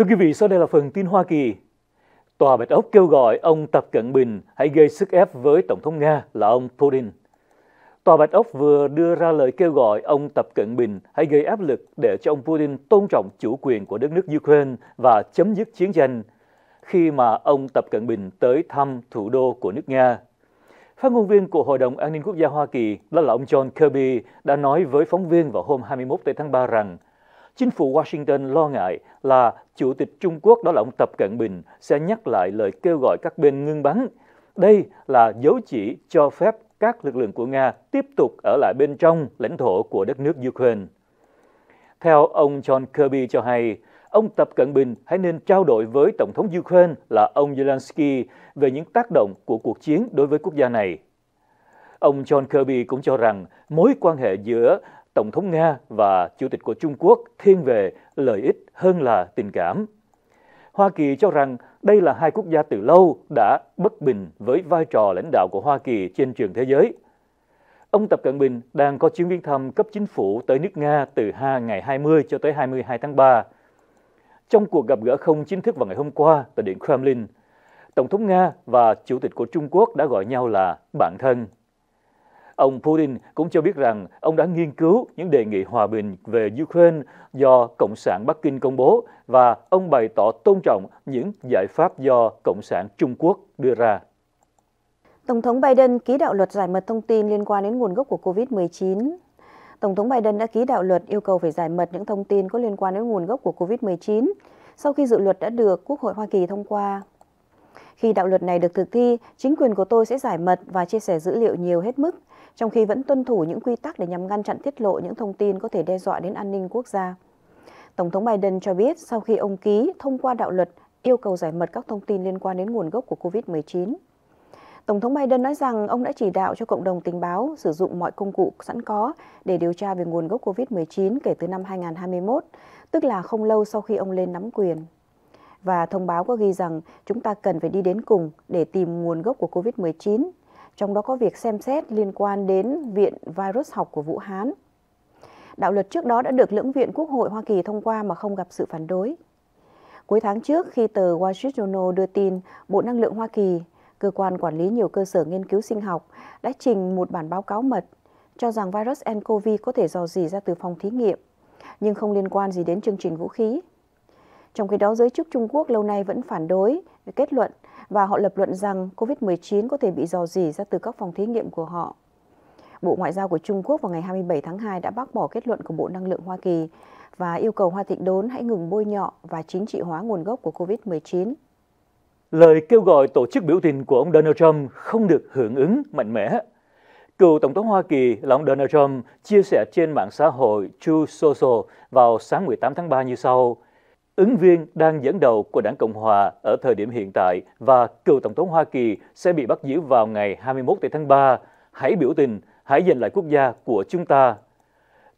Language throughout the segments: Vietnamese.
Thưa quý vị, sau đây là phần tin Hoa Kỳ. Tòa Bạch Ốc kêu gọi ông Tập Cận Bình hãy gây sức ép với Tổng thống Nga là ông Putin. Tòa Bạch Ốc vừa đưa ra lời kêu gọi ông Tập Cận Bình hãy gây áp lực để cho ông Putin tôn trọng chủ quyền của đất nước Ukraine và chấm dứt chiến tranh khi mà ông Tập Cận Bình tới thăm thủ đô của nước Nga. Phát ngôn viên của Hội đồng An ninh Quốc gia Hoa Kỳ, đó là ông John Kirby, đã nói với phóng viên vào hôm 21 tháng 3 rằng – Chính phủ Washington lo ngại là Chủ tịch Trung Quốc đó là ông Tập Cận Bình sẽ nhắc lại lời kêu gọi các bên ngưng bắn. Đây là dấu chỉ cho phép các lực lượng của Nga tiếp tục ở lại bên trong lãnh thổ của đất nước Ukraine. Theo ông John Kirby cho hay, ông Tập Cận Bình hãy nên trao đổi với Tổng thống Ukraine là ông Zelensky về những tác động của cuộc chiến đối với quốc gia này. Ông John Kirby cũng cho rằng mối quan hệ giữa Tổng thống Nga và Chủ tịch của Trung Quốc thiên về lợi ích hơn là tình cảm. Hoa Kỳ cho rằng đây là hai quốc gia từ lâu đã bất bình với vai trò lãnh đạo của Hoa Kỳ trên trường thế giới. Ông Tập Cận Bình đang có chuyến viếng thăm cấp chính phủ tới nước Nga từ 2 ngày 20 cho tới 22 tháng 3. Trong cuộc gặp gỡ không chính thức vào ngày hôm qua tại Điện Kremlin, Tổng thống Nga và Chủ tịch của Trung Quốc đã gọi nhau là bạn thân. Ông Putin cũng cho biết rằng ông đã nghiên cứu những đề nghị hòa bình về Ukraine do Cộng sản Bắc Kinh công bố và ông bày tỏ tôn trọng những giải pháp do Cộng sản Trung Quốc đưa ra. Tổng thống Biden ký đạo luật giải mật thông tin liên quan đến nguồn gốc của COVID-19. Tổng thống Biden đã ký đạo luật yêu cầu phải giải mật những thông tin có liên quan đến nguồn gốc của COVID-19 sau khi dự luật đã được Quốc hội Hoa Kỳ thông qua. Khi đạo luật này được thực thi, chính quyền của tôi sẽ giải mật và chia sẻ dữ liệu nhiều hết mức, trong khi vẫn tuân thủ những quy tắc để nhằm ngăn chặn tiết lộ những thông tin có thể đe dọa đến an ninh quốc gia. Tổng thống Biden cho biết sau khi ông ký thông qua đạo luật yêu cầu giải mật các thông tin liên quan đến nguồn gốc của COVID-19. Tổng thống Biden nói rằng ông đã chỉ đạo cho cộng đồng tình báo sử dụng mọi công cụ sẵn có để điều tra về nguồn gốc COVID-19 kể từ năm 2021, tức là không lâu sau khi ông lên nắm quyền và thông báo có ghi rằng chúng ta cần phải đi đến cùng để tìm nguồn gốc của COVID-19, trong đó có việc xem xét liên quan đến Viện Virus học của Vũ Hán. Đạo luật trước đó đã được lưỡng viện Quốc hội Hoa Kỳ thông qua mà không gặp sự phản đối. Cuối tháng trước, khi tờ Wall Street Journal đưa tin Bộ Năng lượng Hoa Kỳ, cơ quan quản lý nhiều cơ sở nghiên cứu sinh học, đã trình một bản báo cáo mật cho rằng virus nCoV có thể dò dỉ ra từ phòng thí nghiệm, nhưng không liên quan gì đến chương trình vũ khí. Trong khi đó, giới chức Trung Quốc lâu nay vẫn phản đối kết luận và họ lập luận rằng COVID-19 có thể bị dò dỉ ra từ các phòng thí nghiệm của họ. Bộ Ngoại giao của Trung Quốc vào ngày 27 tháng 2 đã bác bỏ kết luận của Bộ Năng lượng Hoa Kỳ và yêu cầu Hoa Thịnh Đốn hãy ngừng bôi nhọ và chính trị hóa nguồn gốc của COVID-19. Lời kêu gọi tổ chức biểu tình của ông Donald Trump không được hưởng ứng mạnh mẽ. Cựu Tổng thống Hoa Kỳ là ông Donald Trump chia sẻ trên mạng xã hội True Social vào sáng 18 tháng 3 như sau – ứng viên đang dẫn đầu của đảng Cộng Hòa ở thời điểm hiện tại và cựu Tổng thống Hoa Kỳ sẽ bị bắt giữ vào ngày 21 tháng 3. Hãy biểu tình, hãy giành lại quốc gia của chúng ta.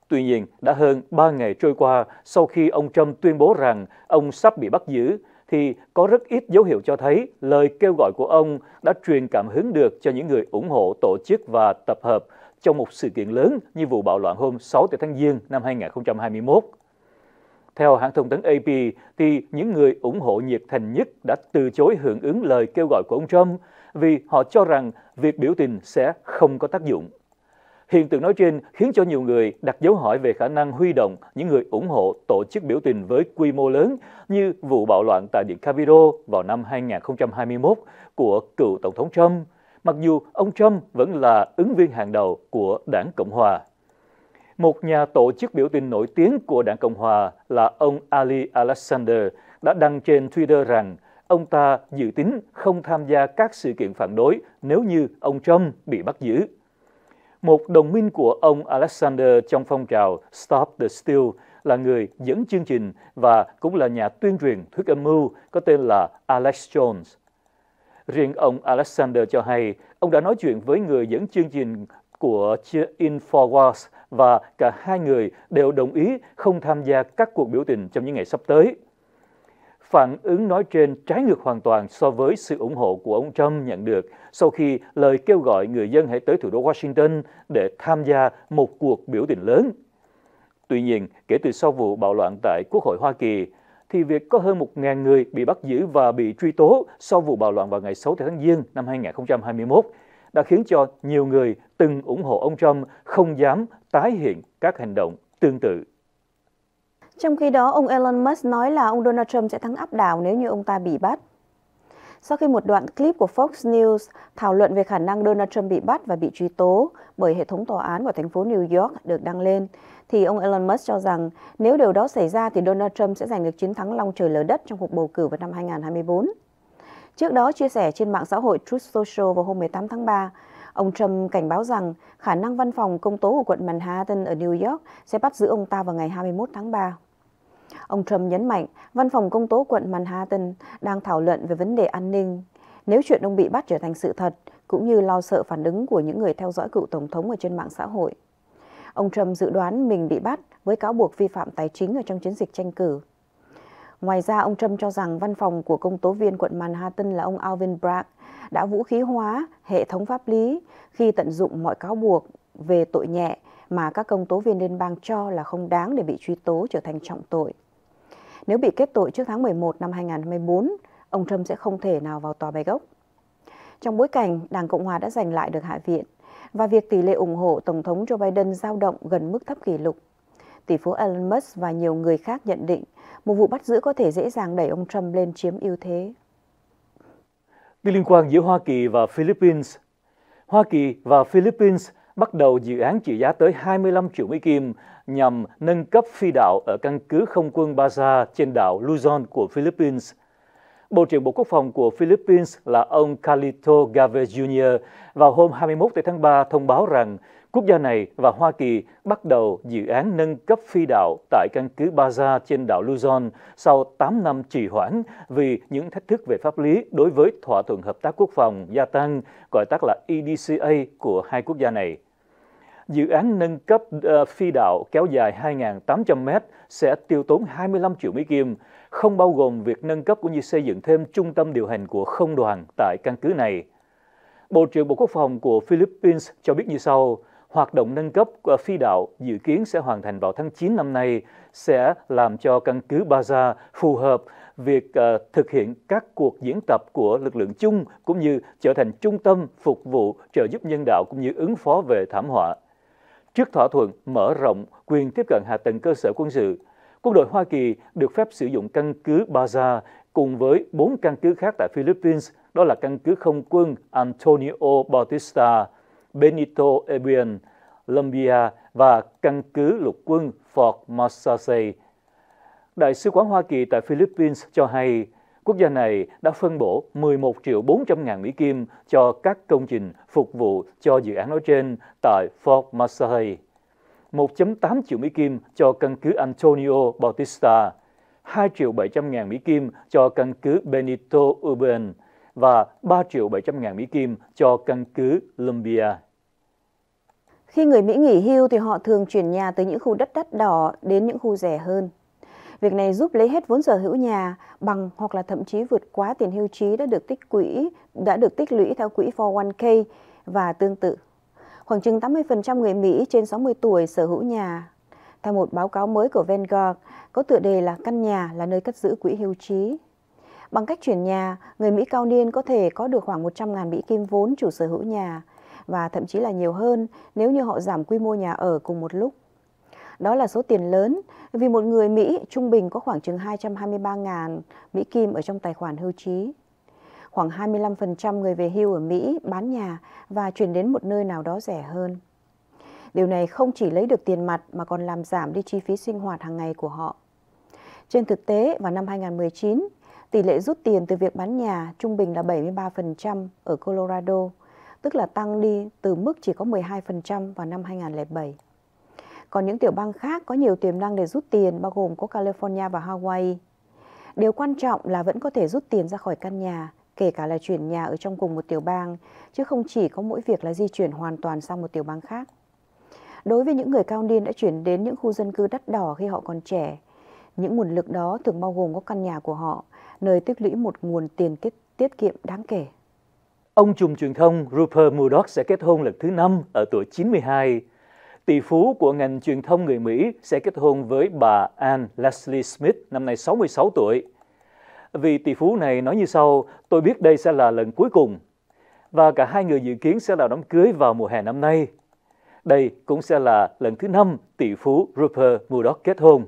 Tuy nhiên, đã hơn 3 ngày trôi qua sau khi ông Trump tuyên bố rằng ông sắp bị bắt giữ, thì có rất ít dấu hiệu cho thấy lời kêu gọi của ông đã truyền cảm hứng được cho những người ủng hộ tổ chức và tập hợp trong một sự kiện lớn như vụ bạo loạn hôm 6 tháng Giêng năm 2021. Theo hãng thông tấn AP, thì những người ủng hộ nhiệt thành nhất đã từ chối hưởng ứng lời kêu gọi của ông Trump vì họ cho rằng việc biểu tình sẽ không có tác dụng. Hiện tượng nói trên khiến cho nhiều người đặt dấu hỏi về khả năng huy động những người ủng hộ tổ chức biểu tình với quy mô lớn như vụ bạo loạn tại Điện Capitol vào năm 2021 của cựu Tổng thống Trump, mặc dù ông Trump vẫn là ứng viên hàng đầu của đảng Cộng Hòa một nhà tổ chức biểu tình nổi tiếng của đảng Cộng Hòa là ông Ali Alexander đã đăng trên Twitter rằng ông ta dự tính không tham gia các sự kiện phản đối nếu như ông Trump bị bắt giữ. Một đồng minh của ông Alexander trong phong trào Stop the Steal là người dẫn chương trình và cũng là nhà tuyên truyền thuyết âm mưu có tên là Alex Jones. Riêng ông Alexander cho hay, ông đã nói chuyện với người dẫn chương trình của Chia InfoWars và cả hai người đều đồng ý không tham gia các cuộc biểu tình trong những ngày sắp tới. Phản ứng nói trên trái ngược hoàn toàn so với sự ủng hộ của ông Trump nhận được sau khi lời kêu gọi người dân hãy tới thủ đô Washington để tham gia một cuộc biểu tình lớn. Tuy nhiên, kể từ sau vụ bạo loạn tại Quốc hội Hoa Kỳ, thì việc có hơn 1.000 người bị bắt giữ và bị truy tố sau vụ bạo loạn vào ngày 6 tháng Giêng năm 2021 đã khiến cho nhiều người từng ủng hộ ông Trump không dám tái hiện các hành động tương tự. Trong khi đó, ông Elon Musk nói là ông Donald Trump sẽ thắng áp đảo nếu như ông ta bị bắt. Sau khi một đoạn clip của Fox News thảo luận về khả năng Donald Trump bị bắt và bị truy tố bởi hệ thống tòa án của thành phố New York được đăng lên, thì ông Elon Musk cho rằng nếu điều đó xảy ra thì Donald Trump sẽ giành được chiến thắng long trời lở đất trong cuộc bầu cử vào năm 2024. Trước đó chia sẻ trên mạng xã hội Truth Social vào hôm 18 tháng 3, ông Trump cảnh báo rằng khả năng văn phòng công tố của quận Manhattan ở New York sẽ bắt giữ ông ta vào ngày 21 tháng 3. Ông Trump nhấn mạnh văn phòng công tố quận Manhattan đang thảo luận về vấn đề an ninh. Nếu chuyện ông bị bắt trở thành sự thật, cũng như lo sợ phản ứng của những người theo dõi cựu Tổng thống ở trên mạng xã hội. Ông Trump dự đoán mình bị bắt với cáo buộc vi phạm tài chính ở trong chiến dịch tranh cử. Ngoài ra, ông Trump cho rằng văn phòng của công tố viên quận Manhattan là ông Alvin Bragg đã vũ khí hóa hệ thống pháp lý khi tận dụng mọi cáo buộc về tội nhẹ mà các công tố viên liên bang cho là không đáng để bị truy tố trở thành trọng tội. Nếu bị kết tội trước tháng 11 năm 2024, ông Trump sẽ không thể nào vào tòa bài gốc. Trong bối cảnh, Đảng Cộng Hòa đã giành lại được Hạ viện và việc tỷ lệ ủng hộ Tổng thống Joe Biden dao động gần mức thấp kỷ lục tỷ phú Elon Musk và nhiều người khác nhận định một vụ bắt giữ có thể dễ dàng đẩy ông Trump lên chiếm ưu thế. Đi liên quan giữa Hoa Kỳ và Philippines Hoa Kỳ và Philippines bắt đầu dự án trị giá tới 25 triệu Mỹ Kim nhằm nâng cấp phi đạo ở căn cứ không quân Baza trên đảo Luzon của Philippines. Bộ trưởng Bộ Quốc phòng của Philippines là ông Calito Gave Jr. vào hôm 21 tháng 3 thông báo rằng Quốc gia này và Hoa Kỳ bắt đầu dự án nâng cấp phi đạo tại căn cứ Baza trên đảo Luzon sau 8 năm trì hoãn vì những thách thức về pháp lý đối với thỏa thuận hợp tác quốc phòng gia tăng, gọi tắt là EDCA của hai quốc gia này. Dự án nâng cấp ờ, phi đạo kéo dài 2.800 mét sẽ tiêu tốn 25 triệu Mỹ Kim, không bao gồm việc nâng cấp cũng như xây dựng thêm trung tâm điều hành của không đoàn tại căn cứ này. Bộ trưởng Bộ Quốc phòng của Philippines cho biết như sau, Hoạt động nâng cấp ờ, phi đạo dự kiến sẽ hoàn thành vào tháng 9 năm nay sẽ làm cho căn cứ Baza phù hợp việc uh, thực hiện các cuộc diễn tập của lực lượng chung cũng như trở thành trung tâm phục vụ trợ giúp nhân đạo cũng như ứng phó về thảm họa. Trước thỏa thuận mở rộng quyền tiếp cận hạ tầng cơ sở quân sự, quân đội Hoa Kỳ được phép sử dụng căn cứ Baza cùng với bốn căn cứ khác tại Philippines, đó là căn cứ không quân Antonio Bautista, Benito Ebrian, Lombia và căn cứ lục quân Fort Massasay. Đại sứ quán Hoa Kỳ tại Philippines cho hay quốc gia này đã phân bổ 11 triệu 400 ngàn Mỹ Kim cho các công trình phục vụ cho dự án nói trên tại Fort Massey, 1.8 triệu Mỹ Kim cho căn cứ Antonio Bautista, 2 triệu 700 ngàn Mỹ Kim cho căn cứ Benito Urban, và 3 triệu 700 ngàn Mỹ Kim cho căn cứ Lumbia. Khi người Mỹ nghỉ hưu thì họ thường chuyển nhà từ những khu đất đắt đỏ đến những khu rẻ hơn. Việc này giúp lấy hết vốn sở hữu nhà bằng hoặc là thậm chí vượt quá tiền hưu trí đã được tích quỹ đã được tích lũy theo quỹ 401k và tương tự. Khoảng chừng 80% người Mỹ trên 60 tuổi sở hữu nhà. Theo một báo cáo mới của Vanguard, có tựa đề là căn nhà là nơi cất giữ quỹ hưu trí. Bằng cách chuyển nhà, người Mỹ cao niên có thể có được khoảng 100.000 Mỹ kim vốn chủ sở hữu nhà và thậm chí là nhiều hơn nếu như họ giảm quy mô nhà ở cùng một lúc. Đó là số tiền lớn vì một người Mỹ trung bình có khoảng chừng 223.000 Mỹ kim ở trong tài khoản hưu trí. Khoảng 25% người về hưu ở Mỹ bán nhà và chuyển đến một nơi nào đó rẻ hơn. Điều này không chỉ lấy được tiền mặt mà còn làm giảm đi chi phí sinh hoạt hàng ngày của họ. Trên thực tế, vào năm 2019, Tỷ lệ rút tiền từ việc bán nhà trung bình là 73% ở Colorado, tức là tăng đi từ mức chỉ có 12% vào năm 2007. Còn những tiểu bang khác có nhiều tiềm năng để rút tiền bao gồm có California và Hawaii. Điều quan trọng là vẫn có thể rút tiền ra khỏi căn nhà, kể cả là chuyển nhà ở trong cùng một tiểu bang, chứ không chỉ có mỗi việc là di chuyển hoàn toàn sang một tiểu bang khác. Đối với những người cao niên đã chuyển đến những khu dân cư đắt đỏ khi họ còn trẻ, những nguồn lực đó thường bao gồm có căn nhà của họ, nơi tích lũy một nguồn tiền tiết, tiết kiệm đáng kể. Ông trùm truyền thông Rupert Murdoch sẽ kết hôn lần thứ năm ở tuổi 92. Tỷ phú của ngành truyền thông người Mỹ sẽ kết hôn với bà Anne Leslie Smith, năm nay 66 tuổi. Vì tỷ phú này nói như sau, tôi biết đây sẽ là lần cuối cùng. Và cả hai người dự kiến sẽ là đám cưới vào mùa hè năm nay. Đây cũng sẽ là lần thứ năm tỷ phú Rupert Murdoch kết hôn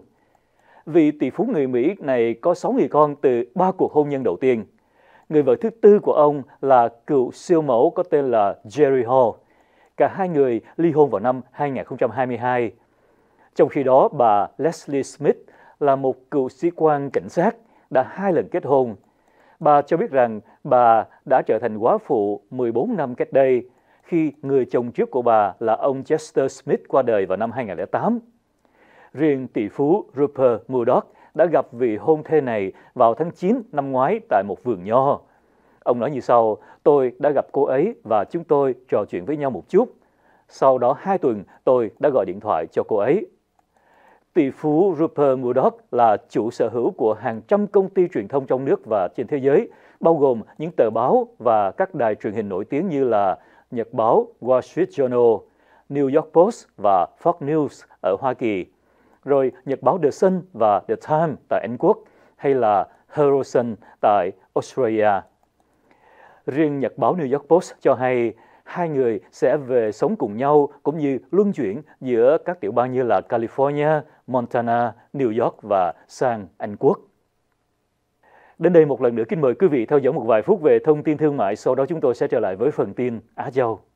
vị tỷ phú người Mỹ này có 6 người con từ ba cuộc hôn nhân đầu tiên. Người vợ thứ tư của ông là cựu siêu mẫu có tên là Jerry Hall. Cả hai người ly hôn vào năm 2022. Trong khi đó, bà Leslie Smith là một cựu sĩ quan cảnh sát đã hai lần kết hôn. Bà cho biết rằng bà đã trở thành quá phụ 14 năm cách đây khi người chồng trước của bà là ông Chester Smith qua đời vào năm 2008. Riêng tỷ phú Rupert Murdoch đã gặp vị hôn thê này vào tháng 9 năm ngoái tại một vườn nho. Ông nói như sau, tôi đã gặp cô ấy và chúng tôi trò chuyện với nhau một chút. Sau đó hai tuần, tôi đã gọi điện thoại cho cô ấy. Tỷ phú Rupert Murdoch là chủ sở hữu của hàng trăm công ty truyền thông trong nước và trên thế giới, bao gồm những tờ báo và các đài truyền hình nổi tiếng như là Nhật báo Wall Street Journal, New York Post và Fox News ở Hoa Kỳ rồi nhật báo The Sun và The Times tại Anh Quốc hay là Herald tại Australia. Riêng nhật báo New York Post cho hay hai người sẽ về sống cùng nhau cũng như luân chuyển giữa các tiểu bang như là California, Montana, New York và sang Anh Quốc. Đến đây một lần nữa kính mời quý vị theo dõi một vài phút về thông tin thương mại, sau đó chúng tôi sẽ trở lại với phần tin Á Châu.